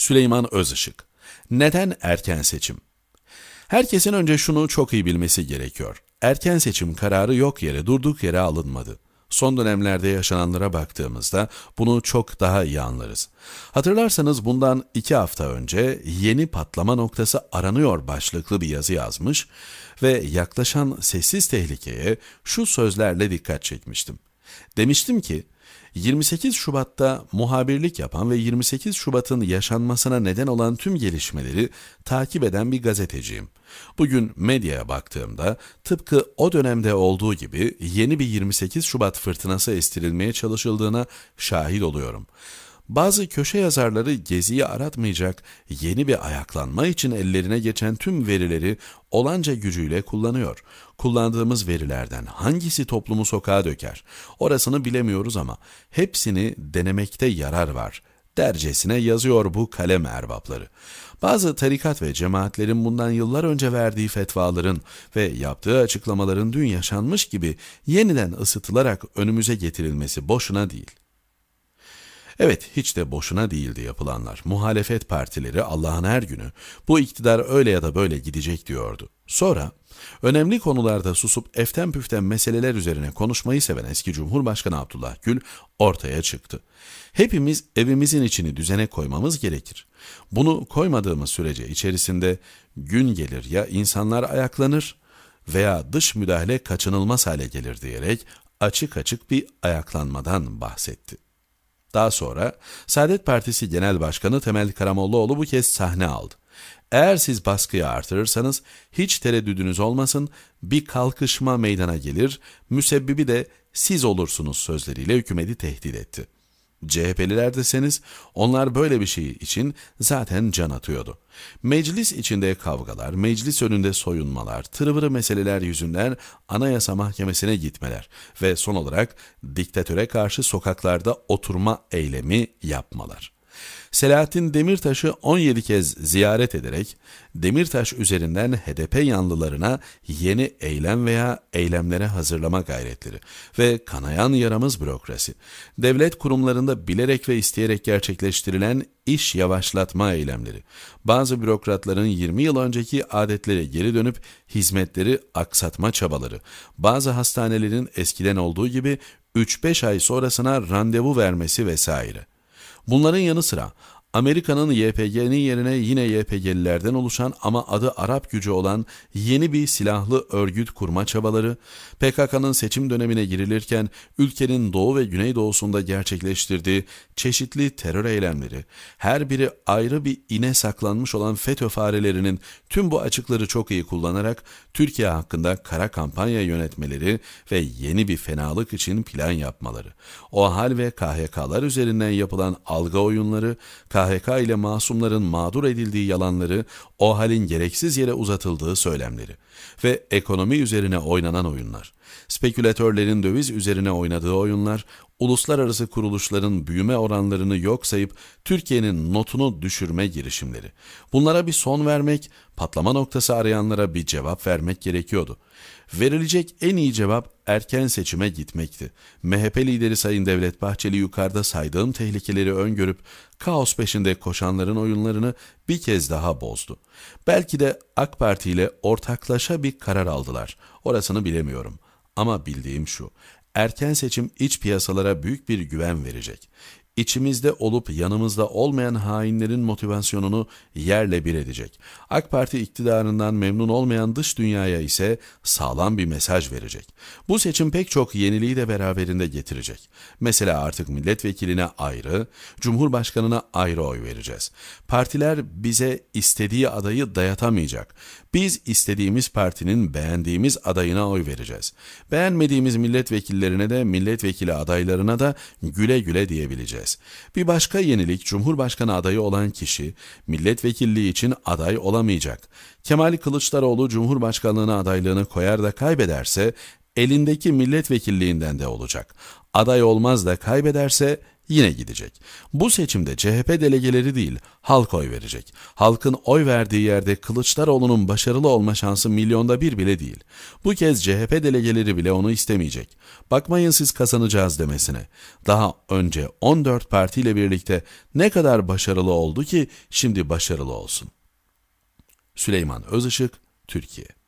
Süleyman Özışık. Neden erken seçim? Herkesin önce şunu çok iyi bilmesi gerekiyor. Erken seçim kararı yok yere, durduk yere alınmadı. Son dönemlerde yaşananlara baktığımızda bunu çok daha iyi anlarız. Hatırlarsanız bundan iki hafta önce yeni patlama noktası aranıyor başlıklı bir yazı yazmış ve yaklaşan sessiz tehlikeye şu sözlerle dikkat çekmiştim. Demiştim ki, 28 Şubat'ta muhabirlik yapan ve 28 Şubat'ın yaşanmasına neden olan tüm gelişmeleri takip eden bir gazeteciyim. Bugün medyaya baktığımda tıpkı o dönemde olduğu gibi yeni bir 28 Şubat fırtınası estirilmeye çalışıldığına şahit oluyorum. Bazı köşe yazarları geziyi aratmayacak yeni bir ayaklanma için ellerine geçen tüm verileri olanca gücüyle kullanıyor. Kullandığımız verilerden hangisi toplumu sokağa döker? Orasını bilemiyoruz ama hepsini denemekte yarar var dercesine yazıyor bu kalem erbapları. Bazı tarikat ve cemaatlerin bundan yıllar önce verdiği fetvaların ve yaptığı açıklamaların dün yaşanmış gibi yeniden ısıtılarak önümüze getirilmesi boşuna değil. Evet, hiç de boşuna değildi yapılanlar. Muhalefet partileri Allah'ın her günü bu iktidar öyle ya da böyle gidecek diyordu. Sonra önemli konularda susup eften püften meseleler üzerine konuşmayı seven eski Cumhurbaşkanı Abdullah Gül ortaya çıktı. Hepimiz evimizin içini düzene koymamız gerekir. Bunu koymadığımız sürece içerisinde gün gelir ya insanlar ayaklanır veya dış müdahale kaçınılmaz hale gelir diyerek açık açık bir ayaklanmadan bahsetti. Daha sonra Saadet Partisi Genel Başkanı Temel Karamollaoğlu bu kez sahne aldı. Eğer siz baskıyı artırırsanız hiç tereddüdünüz olmasın bir kalkışma meydana gelir, müsebbibi de siz olursunuz sözleriyle hükümeti tehdit etti. CHP'liler deseniz onlar böyle bir şey için zaten can atıyordu. Meclis içinde kavgalar, meclis önünde soyunmalar, tırıvırı meseleler yüzünden anayasa mahkemesine gitmeler ve son olarak diktatöre karşı sokaklarda oturma eylemi yapmalar.'' Selahattin Demirtaş'ı 17 kez ziyaret ederek Demirtaş üzerinden HDP yanlılarına yeni eylem veya eylemlere hazırlama gayretleri ve kanayan yaramız bürokrasi, devlet kurumlarında bilerek ve isteyerek gerçekleştirilen iş yavaşlatma eylemleri, bazı bürokratların 20 yıl önceki adetlere geri dönüp hizmetleri aksatma çabaları, bazı hastanelerin eskiden olduğu gibi 3-5 ay sonrasına randevu vermesi vesaire. Bunların yanı sıra Amerika'nın YPG'nin yerine yine YPG'lilerden oluşan ama adı Arap gücü olan yeni bir silahlı örgüt kurma çabaları, PKK'nın seçim dönemine girilirken ülkenin doğu ve güneydoğusunda gerçekleştirdiği çeşitli terör eylemleri, her biri ayrı bir ine saklanmış olan FETÖ farelerinin tüm bu açıkları çok iyi kullanarak Türkiye hakkında kara kampanya yönetmeleri ve yeni bir fenalık için plan yapmaları, OHAL ve KHK'lar üzerinden yapılan algı oyunları, KHK ile masumların mağdur edildiği yalanları, ohalin gereksiz yere uzatıldığı söylemleri ve ekonomi üzerine oynanan oyunlar, spekülatörlerin döviz üzerine oynadığı oyunlar, uluslararası kuruluşların büyüme oranlarını yok sayıp Türkiye'nin notunu düşürme girişimleri. Bunlara bir son vermek, patlama noktası arayanlara bir cevap vermek gerekiyordu. Verilecek en iyi cevap erken seçime gitmekti. MHP lideri Sayın Devlet Bahçeli yukarıda saydığım tehlikeleri öngörüp kaos peşinde koşanların oyunlarını bir kez daha bozdu. Belki de AK Parti ile ortaklaşa bir karar aldılar. Orasını bilemiyorum. Ama bildiğim şu, erken seçim iç piyasalara büyük bir güven verecek içimizde olup yanımızda olmayan hainlerin motivasyonunu yerle bir edecek. AK Parti iktidarından memnun olmayan dış dünyaya ise sağlam bir mesaj verecek. Bu seçim pek çok yeniliği de beraberinde getirecek. Mesela artık milletvekiline ayrı, cumhurbaşkanına ayrı oy vereceğiz. Partiler bize istediği adayı dayatamayacak. Biz istediğimiz partinin beğendiğimiz adayına oy vereceğiz. Beğenmediğimiz milletvekillerine de milletvekili adaylarına da güle güle diyebileceğiz edeceğiz. Bir başka yenilik Cumhurbaşkanı adayı olan kişi milletvekilliği için aday olamayacak. Kemal Kılıçdaroğlu Cumhurbaşkanlığına adaylığını koyar da kaybederse elindeki milletvekilliğinden de olacak. Aday olmaz da kaybederse yine gidecek. Bu seçimde CHP delegeleri değil, halk oy verecek. Halkın oy verdiği yerde Kılıçdaroğlu'nun başarılı olma şansı milyonda bir bile değil. Bu kez CHP delegeleri bile onu istemeyecek. Bakmayın siz kazanacağız demesine. Daha önce 14 partiyle birlikte ne kadar başarılı oldu ki şimdi başarılı olsun. Süleyman Özışık, Türkiye